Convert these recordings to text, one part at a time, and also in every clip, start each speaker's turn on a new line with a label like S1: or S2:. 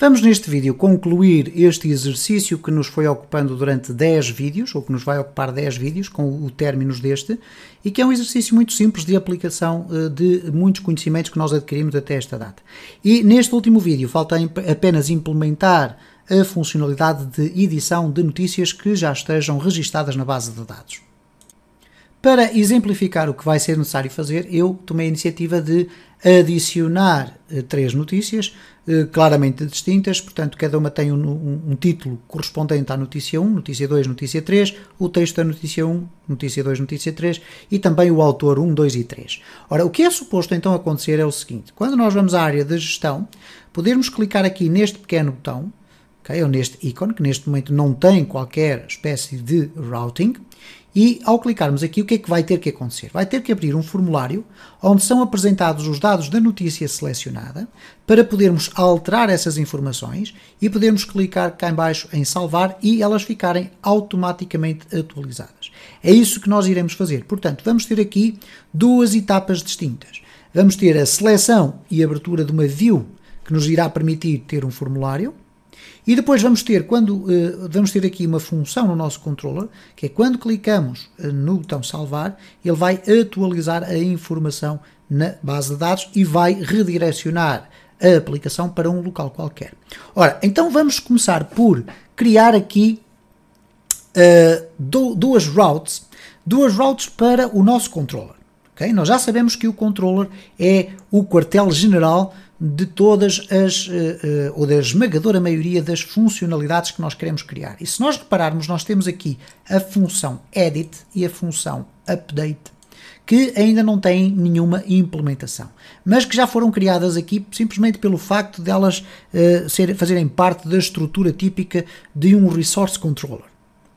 S1: Vamos neste vídeo concluir este exercício que nos foi ocupando durante 10 vídeos, ou que nos vai ocupar 10 vídeos com o término deste, e que é um exercício muito simples de aplicação eh, de muitos conhecimentos que nós adquirimos até esta data. E neste último vídeo falta apenas implementar a funcionalidade de edição de notícias que já estejam registadas na base de dados. Para exemplificar o que vai ser necessário fazer, eu tomei a iniciativa de adicionar eh, três notícias eh, claramente distintas, portanto, cada uma tem um, um, um, título correspondente à notícia 1, notícia 2, notícia 3, o texto da notícia 1, notícia 2, notícia 3 e também o autor 1, 2 e 3. Ora, o que é suposto então acontecer é o seguinte: quando nós vamos à área de gestão, podermos clicar aqui neste pequeno botão okay, ou neste ícone, que neste momento não tem qualquer espécie de routing, e ao clicarmos aqui, o que é que vai ter que acontecer? Vai ter que abrir um formulário onde são apresentados os dados da notícia selecionada para podermos alterar essas informações e podermos clicar cá embaixo em salvar e elas ficarem automaticamente atualizadas. É isso que nós iremos fazer. Portanto, vamos ter aqui duas etapas distintas. Vamos ter a seleção e abertura de uma view que nos irá permitir ter um formulário e depois vamos ter, quando, eh, vamos ter aqui uma função no nosso controller, que é quando clicamos eh, no botão salvar, ele vai atualizar a informação na base de dados e vai redirecionar a aplicação para um local qualquer. Ora, então vamos começar por criar aqui uh, duas routes, duas routes para o nosso controller. Okay? Nós já sabemos que o controller é o quartel-general de todas as, eh, eh, ou da esmagadora maioria das funcionalidades que nós queremos criar. E se nós repararmos, nós temos aqui a função edit e a função update que ainda não têm nenhuma implementação, mas que já foram criadas aqui simplesmente pelo facto de elas eh, fazerem parte da estrutura típica de um resource controller.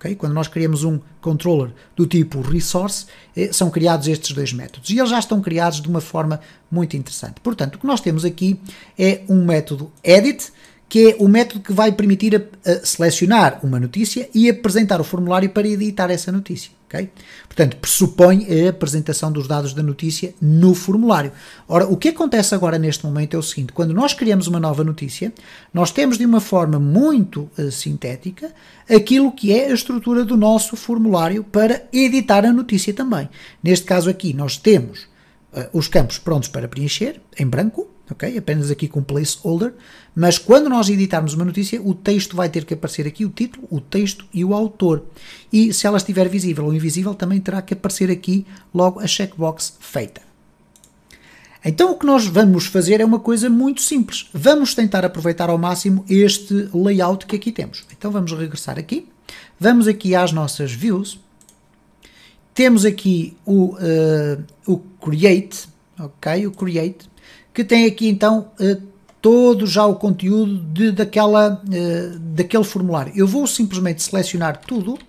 S1: Okay? Quando nós criamos um controller do tipo resource, eh, são criados estes dois métodos e eles já estão criados de uma forma muito interessante. Portanto, o que nós temos aqui é um método edit, que é o método que vai permitir a, a selecionar uma notícia e apresentar o formulário para editar essa notícia. Okay? Portanto, pressupõe a apresentação dos dados da notícia no formulário. Ora, o que acontece agora neste momento é o seguinte: quando nós criamos uma nova notícia, nós temos de uma forma muito uh, sintética aquilo que é a estrutura do nosso formulário para editar a notícia também. Neste caso aqui, nós temos eh, os campos prontos para preencher, em branco, ok? Apenas aqui com placeholder, mas quando nós editarmos uma notícia, o texto vai ter que aparecer aqui, o título, o texto e o autor. E se ela estiver visível ou invisível, também terá que aparecer aqui logo a checkbox feita. Então o que nós vamos fazer é uma coisa muito simples. Vamos tentar aproveitar ao máximo este layout que aqui temos. Então vamos regressar aqui. Vamos aqui às nossas views temos aqui o, uh, o Create, ok? O Create, que tem aqui então uh, todo já o conteúdo de, daquela, uh, daquele formulário. Eu vou simplesmente selecionar tudo,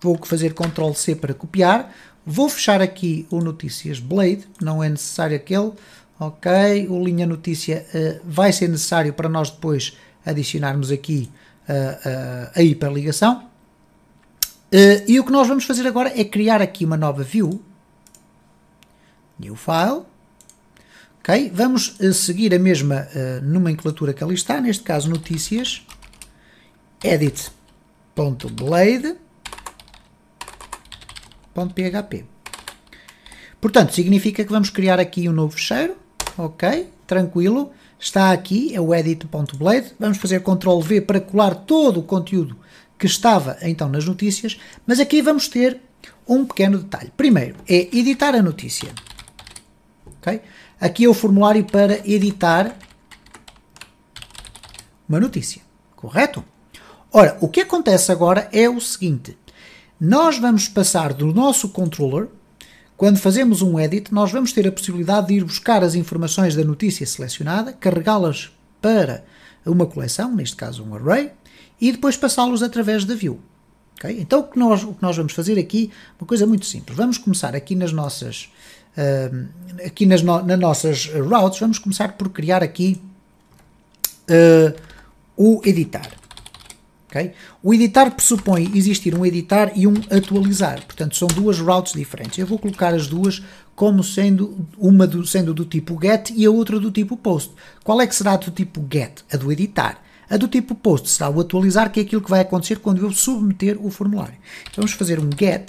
S1: vou fazer Ctrl C para copiar, vou fechar aqui o Notícias Blade, não é necessário aquele, ok? O linha notícia uh, vai ser necessário para nós depois adicionarmos aqui uh, uh, a hiperligação. Uh, e o que nós vamos fazer agora é criar aqui uma nova view. New File. Ok, vamos uh, seguir a mesma uh, nomenclatura que ali está, neste caso notícias. Edit.blade.php Portanto, significa que vamos criar aqui um novo fecheiro. Ok, tranquilo. Está aqui, é o edit.blade. Vamos fazer Ctrl V para colar todo o conteúdo que estava então nas notícias, mas aqui vamos ter um pequeno detalhe. Primeiro é editar a notícia. Okay? Aqui é o formulário para editar uma notícia, correto? Ora, o que acontece agora é o seguinte: nós vamos passar do nosso controller, quando fazemos um edit, nós vamos ter a possibilidade de ir buscar as informações da notícia selecionada, carregá-las para uma coleção, neste caso um array, e depois passá-los através da view. Okay? Então o que, nós, o que nós vamos fazer aqui, uma coisa muito simples, vamos começar aqui nas nossas, uh, aqui nas, no, nas nossas routes, vamos começar por criar aqui uh, o editar. Okay? O editar pressupõe existir um editar e um atualizar, portanto são duas routes diferentes. Eu vou colocar as duas como sendo uma do, sendo do tipo get e a outra do tipo post. Qual é que será do tipo get? A do editar. A é do tipo post será o atualizar, que é aquilo que vai acontecer quando eu submeter o formulário. Então, vamos fazer um get.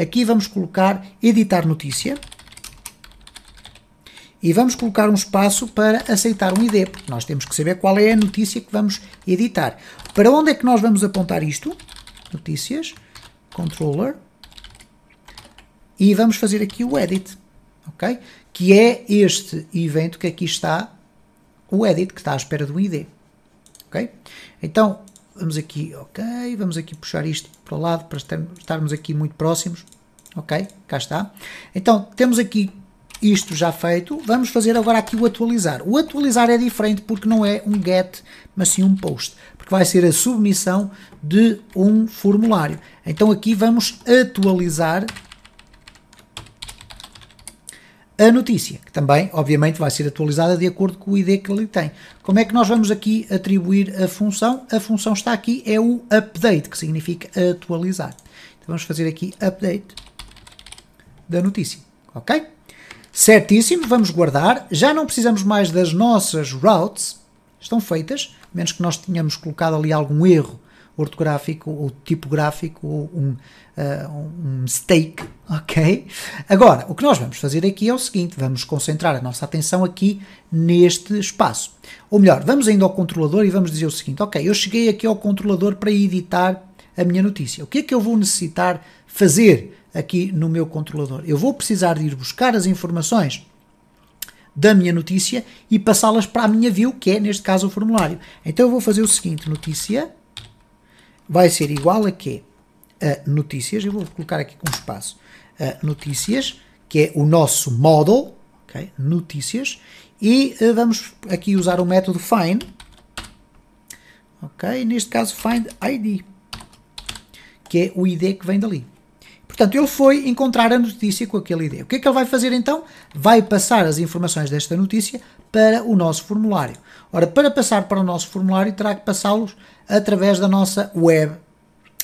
S1: Aqui vamos colocar editar notícia. E vamos colocar um espaço para aceitar um ID, porque nós temos que saber qual é a notícia que vamos editar. Para onde é que nós vamos apontar isto? Notícias, controller, e vamos fazer aqui o edit, ok? Que é este evento que aqui está, o edit que está à espera do ID ok? Então, vamos aqui, ok, vamos aqui puxar isto para o lado para estarmos aqui muito próximos, ok? Cá está. Então, temos aqui isto já feito, vamos fazer agora aqui o atualizar. O atualizar é diferente porque não é um get, mas sim um post, porque vai ser a submissão de um formulário. Então aqui vamos atualizar a notícia, que também, obviamente, vai ser atualizada de acordo com o ID que ele tem. Como é que nós vamos aqui atribuir a função? A função está aqui, é o update, que significa atualizar. Então vamos fazer aqui update da notícia, ok? Certíssimo, vamos guardar. Já não precisamos mais das nossas routes, estão feitas, menos que nós tenhamos colocado ali algum erro ortográfico ou tipográfico ou um, uh, um mistake, ok? Agora, o que nós vamos fazer aqui é o seguinte, vamos concentrar a nossa atenção aqui neste espaço. Ou melhor, vamos ainda ao controlador e vamos dizer o seguinte, ok, eu cheguei aqui ao controlador para editar a minha notícia. O que é que eu vou necessitar fazer aqui no meu controlador? Eu vou precisar de ir buscar as informações da minha notícia e passá-las para a minha view, que é neste caso o formulário. Então eu vou fazer o seguinte, notícia vai ser igual a quê? A notícias, eu vou colocar aqui com espaço, a notícias, que é o nosso model, okay? notícias, e eh, vamos aqui usar o método find, ok? Neste caso find ID, que é o ID que vem dali. Portanto, ele foi encontrar a notícia com aquele ID. O que é que ele vai fazer então? Vai passar as informações desta notícia para o nosso formulário. Ora, para passar para o nosso formulário, terá que passá-los através da nossa web,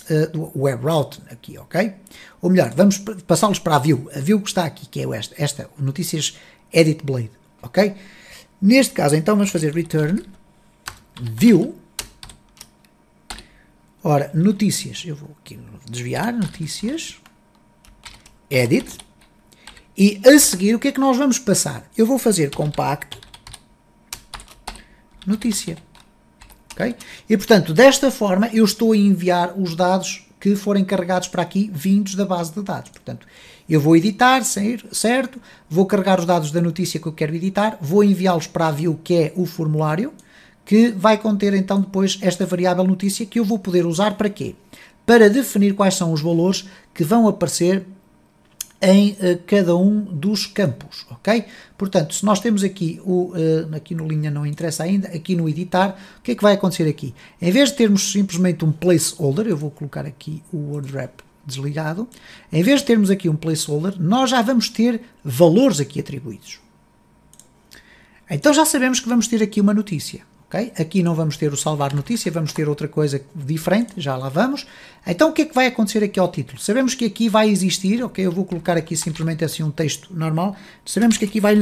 S1: uh, web route aqui, ok? Ou melhor, vamos passá-los para a view, a view que está aqui, que é esta, esta notícias edit blade, ok? Neste caso, então, vamos fazer return view. Ora, notícias, eu vou aqui desviar, notícias, edit, e a seguir o que é que nós vamos passar? Eu vou fazer compact notícia. Okay? E portanto, desta forma, eu estou a enviar os dados que forem carregados para aqui vindos da base de dados. Portanto, eu vou editar, certo? Vou carregar os dados da notícia que eu quero editar, vou enviá-los para a view que é o formulário, que vai conter então depois esta variável notícia que eu vou poder usar para quê? Para definir quais são os valores que vão aparecer em uh, cada um dos campos, ok? Portanto, se nós temos aqui, o, uh, aqui no linha não interessa ainda, aqui no editar, o que é que vai acontecer aqui? Em vez de termos simplesmente um placeholder, eu vou colocar aqui o word wrap desligado, em vez de termos aqui um placeholder, nós já vamos ter valores aqui atribuídos. Então já sabemos que vamos ter aqui uma notícia. Okay? Aqui não vamos ter o salvar notícia, vamos ter outra coisa diferente, já lá vamos. Então o que é que vai acontecer aqui ao título? Sabemos que aqui vai existir, ok? Eu vou colocar aqui simplesmente assim um texto normal. Sabemos que aqui vai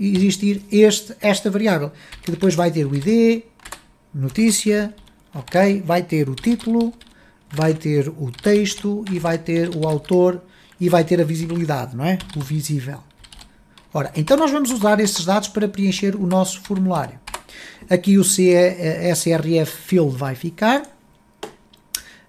S1: existir este, esta variável, que depois vai ter o ID, notícia, ok? Vai ter o título, vai ter o texto e vai ter o autor e vai ter a visibilidade, não é? O visível. Ora, então nós vamos usar esses dados para preencher o nosso formulário. Aqui o CSRF é, é, Field vai ficar.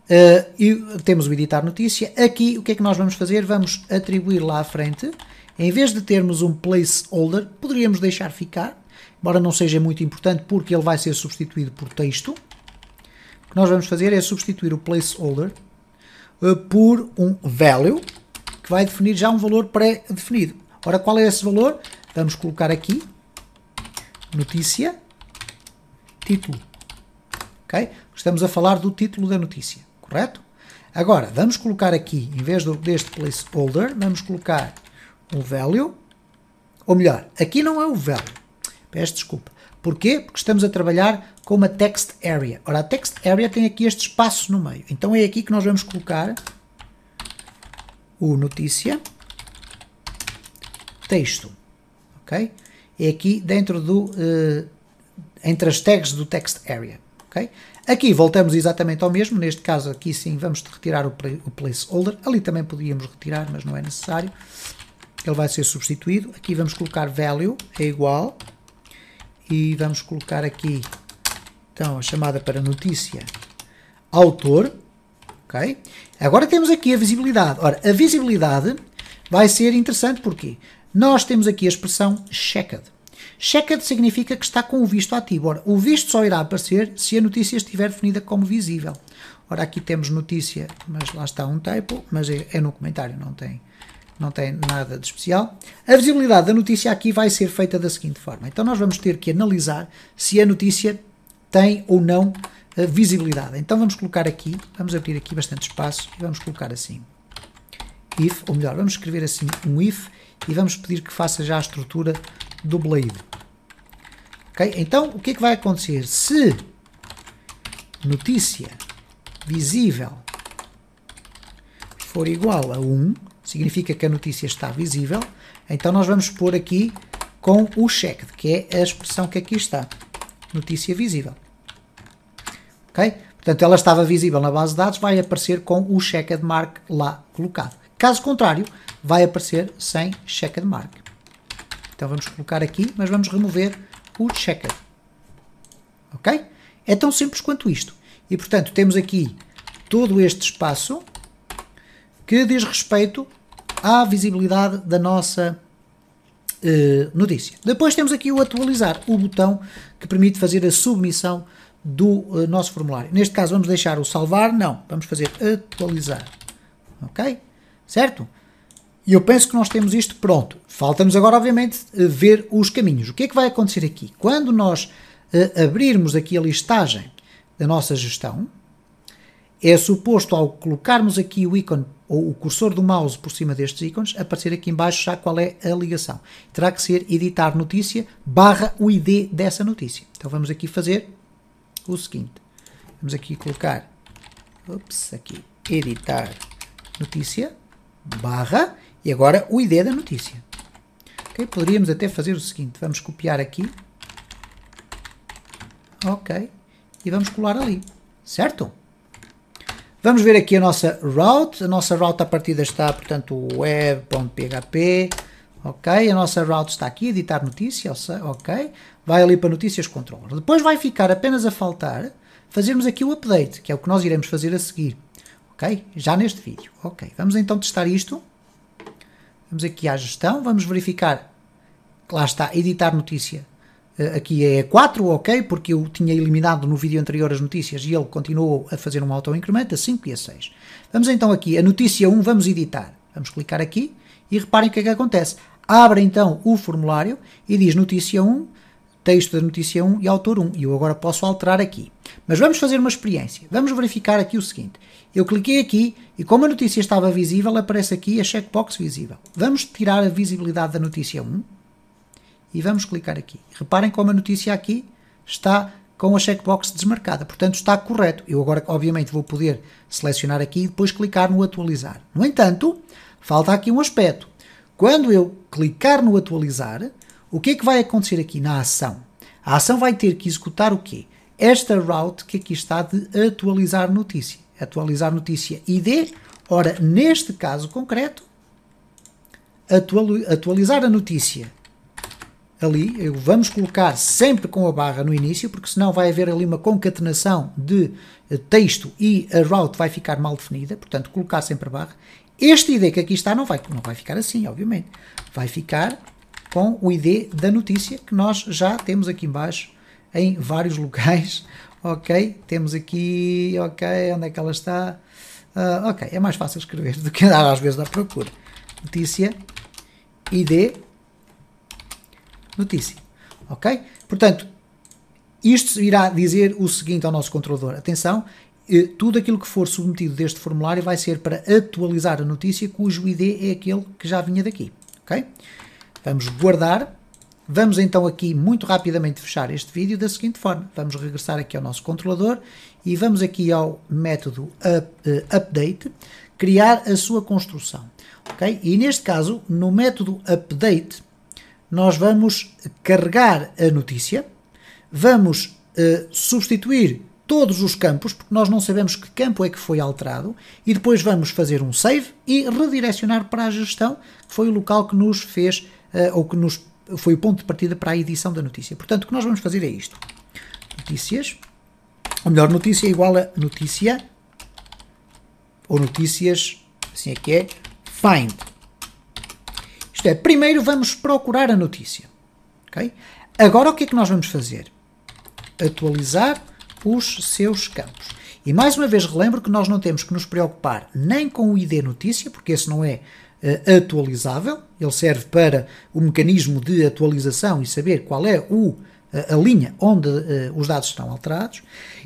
S1: Uh, e temos o editar notícia. Aqui o que é que nós vamos fazer? Vamos atribuir lá à frente. Em vez de termos um placeholder, poderíamos deixar ficar, embora não seja muito importante porque ele vai ser substituído por texto. O que nós vamos fazer é substituir o placeholder uh, por um value que vai definir já um valor pré-definido. Ora, qual é esse valor? Vamos colocar aqui notícia título. ok? Estamos a falar do título da notícia, correto? Agora, vamos colocar aqui, em vez do, deste placeholder, vamos colocar um value, ou melhor, aqui não é o value, peço desculpa. Porquê? Porque estamos a trabalhar com uma text area. Ora, a text area tem aqui este espaço no meio. Então é aqui que nós vamos colocar o notícia texto. Ok? É aqui dentro do uh, entre as tags do text area. Okay? Aqui voltamos exatamente ao mesmo, neste caso aqui sim vamos retirar o, placeholder, ali também podíamos retirar, mas não é necessário. Ele vai ser substituído. Aqui vamos colocar value é igual e vamos colocar aqui então a chamada para notícia autor, ok? Agora temos aqui a visibilidade. Ora, a visibilidade vai ser interessante porque nós temos aqui a expressão checked. Checked significa que está com o visto ativo. Ora, o visto só irá aparecer se a notícia estiver definida como visível. Ora, aqui temos notícia, mas lá está um typo, mas é, é no comentário, não tem, não tem nada de especial. A visibilidade da notícia aqui vai ser feita da seguinte forma. Então nós vamos ter que analisar se a notícia tem ou não eh, visibilidade. Então vamos colocar aqui, vamos abrir aqui bastante espaço e vamos colocar assim. If, ou melhor, vamos escrever assim um if e vamos pedir que faça já a estrutura do Blade. Okay? Então, o que é que vai acontecer? Se notícia visível for igual a 1, significa que a notícia está visível, então nós vamos pôr aqui com o checked, que é a expressão que aqui está. Notícia visível. Portanto, ela estava visível na base de dados, vai aparecer com o checked mark lá colocado. Caso contrário, vai aparecer sem checked mark. Então vamos colocar aqui, mas vamos remover o checker. Ok? É tão simples quanto isto. E portanto temos aqui todo este espaço que diz respeito à visibilidade da nossa eh, notícia. Depois temos aqui o atualizar, o botão que permite fazer a submissão do eh, nosso formulário. Neste caso vamos deixar o salvar, não, vamos fazer atualizar, ok? Certo? E eu penso que nós temos isto pronto. Falta-nos agora, obviamente, eh, ver os caminhos. O que é que vai acontecer aqui? Quando nós eh, abrirmos aqui a listagem da nossa gestão, é suposto, ao colocarmos aqui o ícone ou o cursor do mouse por cima destes ícones, aparecer aqui embaixo já qual é a ligação. Terá que ser editar notícia barra o ID dessa notícia. Então vamos aqui fazer o seguinte. Vamos aqui colocar, ops, aqui, editar notícia barra, e agora o ID da notícia. Okay, poderíamos até fazer o seguinte, vamos copiar aqui. Ok. E vamos colar ali, certo? Vamos ver aqui a nossa route. A nossa route à partida está, portanto, web.php. Ok, a nossa route está aqui, editar notícia, ok. Vai ali para notícias controller. Depois vai ficar apenas a faltar fazermos aqui o update, que é o que nós iremos fazer a seguir. Ok, já neste vídeo. Ok, vamos então testar isto. Vamos aqui à gestão, vamos verificar. Lá está, editar notícia. Eh, aqui é 4, ok, porque eu tinha eliminado no vídeo anterior as notícias e ele continuou a fazer um auto-incremento a 5 e a 6. Vamos então aqui, a notícia 1 vamos editar. Vamos clicar aqui e reparem o que é que acontece. Abre então o formulário e diz notícia 1, texto da notícia 1 e autor 1. E eu agora posso alterar aqui. Mas vamos fazer uma experiência. Vamos verificar aqui o seguinte. Eu cliquei aqui e como a notícia estava visível, aparece aqui a checkbox visível. Vamos tirar a visibilidade da notícia 1 e vamos clicar aqui. Reparem como a notícia aqui está com a checkbox desmarcada, portanto está correto. Eu agora, obviamente, vou poder selecionar aqui e depois clicar no atualizar. No entanto, falta aqui um aspecto. Quando eu clicar no atualizar, o que é que vai acontecer aqui na ação? A ação vai ter que executar o quê? esta route que aqui está de atualizar notícia. Atualizar notícia ID. Ora, neste caso concreto, atualizar a notícia ali, vamos colocar sempre com a barra no início, porque senão vai haver ali uma concatenação de eh, texto e a route vai ficar mal definida, portanto colocar sempre a barra. Este ID que aqui está não vai, não vai ficar assim, obviamente. Vai ficar com o ID da notícia que nós já temos aqui embaixo em vários locais. Ok, temos aqui, ok, onde é que ela está? Uh, ok, é mais fácil escrever do que andar às vezes à procura. Notícia, ID, notícia. Ok? Portanto, isto irá dizer o seguinte ao nosso controlador: atenção, eh, tudo aquilo que for submetido deste formulário vai ser para atualizar a notícia cujo ID é aquele que já vinha daqui. Ok? Vamos guardar. Vamos então aqui muito rapidamente fechar este vídeo da seguinte forma. Vamos regressar aqui ao nosso controlador e vamos aqui ao método up, uh, update, criar a sua construção. Okay? E neste caso, no método update, nós vamos carregar a notícia, vamos uh, substituir todos os campos, porque nós não sabemos que campo é que foi alterado, e depois vamos fazer um save e redirecionar para a gestão, que foi o local que nos fez uh, ou que nos foi o ponto de partida para a edição da notícia. Portanto, o que nós vamos fazer é isto. Notícias, ou melhor, notícia igual a notícia, ou notícias, assim é que é, find. Isto é, primeiro vamos procurar a notícia. Okay? Agora o que é que nós vamos fazer? Atualizar os seus campos. E mais uma vez relembro que nós não temos que nos preocupar nem com o ID notícia, porque esse não é eh, atualizável, ele serve para o mecanismo de atualização e saber qual é o eh, a linha onde uh, os dados estão alterados,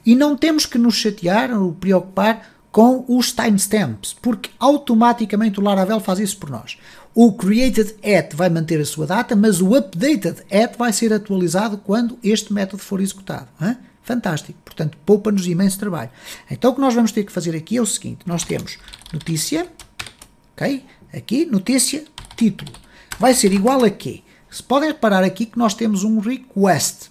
S1: e não temos que nos chatear ou preocupar com os timestamps, porque automaticamente o Laravel faz isso por nós. O created at vai manter a sua data, mas o updated at vai ser atualizado quando este método for executado. Hein? Fantástico, portanto, poupa-nos imenso trabalho. Então, o que nós vamos ter que fazer aqui é o seguinte: nós temos notícia, ok? Aqui, notícia, título. Vai ser igual a quê? Se podem reparar aqui que nós temos um request,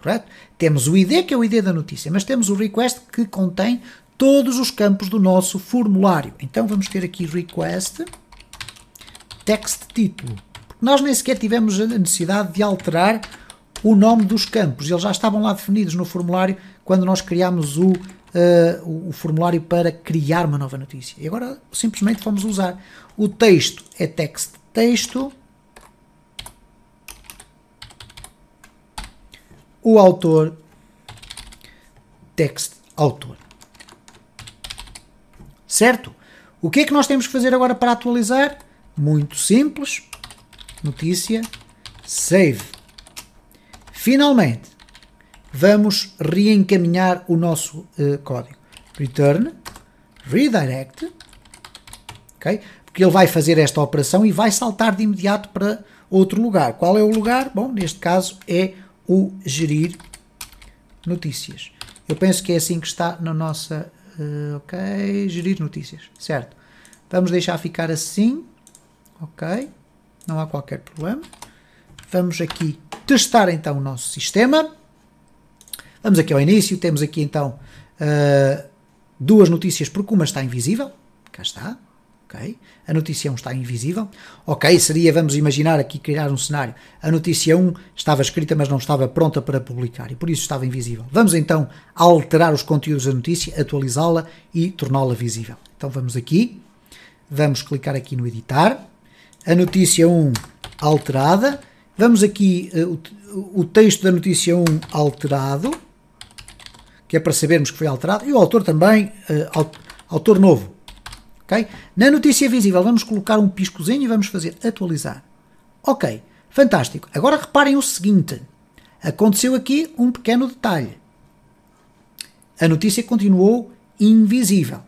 S1: correto? Temos o ID, que é o ID da notícia, mas temos o request que contém todos os campos do nosso formulário. Então vamos ter aqui request, text título. Porque nós nem sequer tivemos a necessidade de alterar o nome dos campos, eles já estavam lá definidos no formulário quando nós criámos o uh, o, formulário para criar uma nova notícia. E agora simplesmente vamos usar. O texto é text texto. O autor, text autor. Certo? O que é que nós temos que fazer agora para atualizar? Muito simples. Notícia. Save. Finalmente, vamos reencaminhar o nosso uh, código. Return, redirect, ok? Porque ele vai fazer esta operação e vai saltar de imediato para outro lugar. Qual é o lugar? Bom, neste caso é o gerir notícias. Eu penso que é assim que está na nossa... Uh, ok, gerir notícias, certo. Vamos deixar ficar assim, ok, não há qualquer problema. Vamos aqui testar então o nosso sistema. Vamos aqui ao início, temos aqui então uh, duas notícias, porque uma está invisível, cá está, ok? A notícia 1 está invisível, ok? Seria, vamos imaginar aqui, criar um cenário, a notícia 1 estava escrita, mas não estava pronta para publicar e por isso estava invisível. Vamos então alterar os conteúdos da notícia, atualizá-la e torná-la visível. Então vamos aqui, vamos clicar aqui no editar, a notícia 1 alterada, vamos aqui eh, o, o texto da notícia 1 alterado, que é para sabermos que foi alterado, e o autor também, eh, autor novo. Okay? Na notícia visível vamos colocar um piscozinho e vamos fazer atualizar. Ok, fantástico. Agora reparem o seguinte. Aconteceu aqui um pequeno detalhe. A notícia continuou invisível.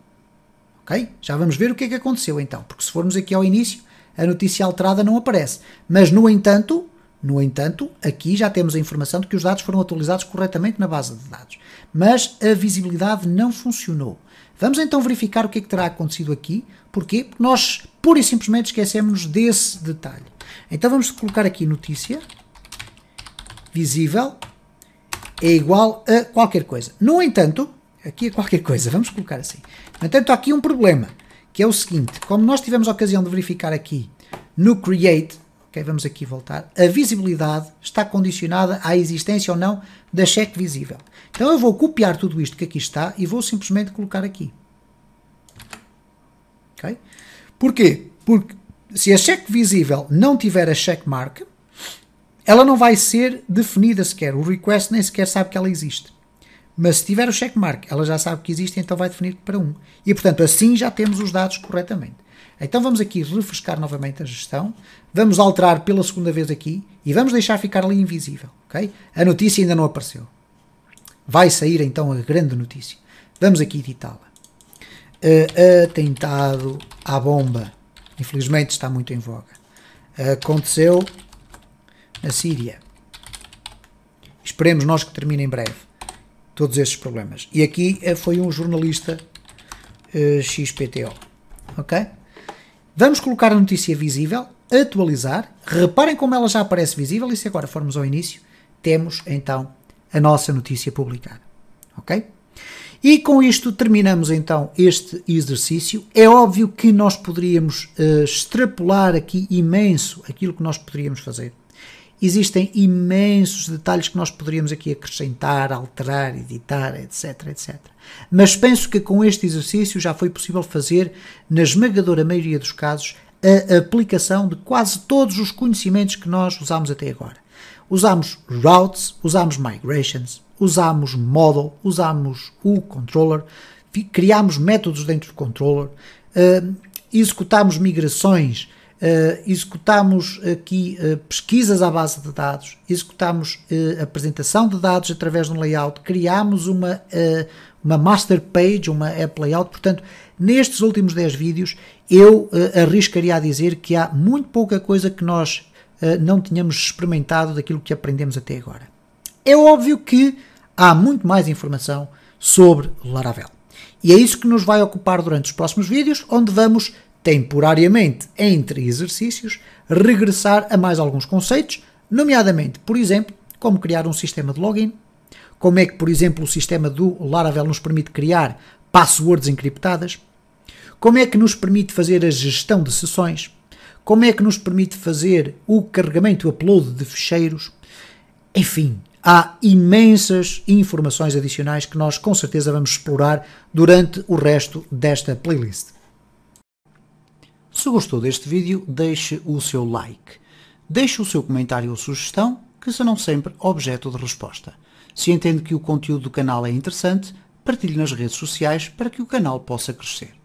S1: Ok? Já vamos ver o que é que aconteceu então, porque se formos aqui ao início, a notícia alterada não aparece. Mas, no entanto, no entanto, aqui já temos a informação de que os dados foram atualizados corretamente na base de dados, mas a visibilidade não funcionou. Vamos então verificar o que é que terá acontecido aqui, porquê? Porque nós pura e simplesmente esquecemos desse detalhe. Então vamos colocar aqui notícia, visível, é igual a qualquer coisa. No entanto, aqui é qualquer coisa, vamos colocar assim. No entanto, há aqui um problema, que é o seguinte, como nós tivemos a ocasião de verificar aqui no create, ok, vamos aqui voltar, a visibilidade está condicionada à existência ou não da cheque visível. Então eu vou copiar tudo isto que aqui está e vou simplesmente colocar aqui. Porquê? Porque se a cheque visível não tiver a check ela não vai ser definida sequer. O request nem sequer sabe que ela existe. Mas se tiver o checkmark, ela já sabe que existe, então vai definir para 1. E, portanto, assim já temos os dados corretamente. Então vamos aqui refrescar novamente a gestão, vamos alterar pela segunda vez aqui e vamos deixar ficar ali invisível, ok? A notícia ainda não apareceu. Vai sair então a grande notícia. Vamos aqui editá-la. Uh, atentado à bomba. Infelizmente está muito em voga. aconteceu na Síria. Esperemos nós que termine em breve todos estes problemas. E aqui eh, foi um jornalista uh, eh, XPTO. Ok? Vamos colocar a notícia visível, atualizar. Reparem como ela já aparece visível e se agora formos ao início, temos então a nossa notícia publicada. Ok? E com isto terminamos então este exercício. É óbvio que nós poderíamos uh, extrapolar aqui imenso aquilo que nós poderíamos fazer. Existem imensos detalhes que nós poderíamos aqui acrescentar, alterar, editar, etc, etc. Mas penso que com este exercício já foi possível fazer, na esmagadora maioria dos casos, a aplicação de quase todos os conhecimentos que nós usamos até agora. Usamos routes, usamos migrations, usamos model, usamos o controller, criamos métodos dentro do controller, eh, executamos migrações Uh, executamos aqui uh, pesquisas à base de dados, executamos uh, apresentação de dados através de um layout, criámos uma, uma master page, uma app layout. Portanto, nestes últimos 10 vídeos, eu arriscaria a dizer que há muito pouca coisa que nós não tínhamos experimentado daquilo que aprendemos até agora. É óbvio que há muito mais informação sobre Laravel. E é isso que nos vai ocupar durante os próximos vídeos, onde vamos temporariamente entre exercícios, regressar a mais alguns conceitos, nomeadamente, por exemplo, como criar um sistema de login, como é que, por exemplo, o sistema do Laravel nos permite criar passwords encriptadas, como é que nos permite fazer a gestão de sessões, como é que nos permite fazer o carregamento, o upload de ficheiros, enfim, há imensas informações adicionais que nós com certeza vamos explorar durante o resto desta playlist. Se gostou deste vídeo, deixe o seu like. Deixe o seu comentário ou sugestão, que serão sempre objeto de resposta. Se entende que o conteúdo do canal é interessante, partilhe nas redes sociais para que o canal possa crescer.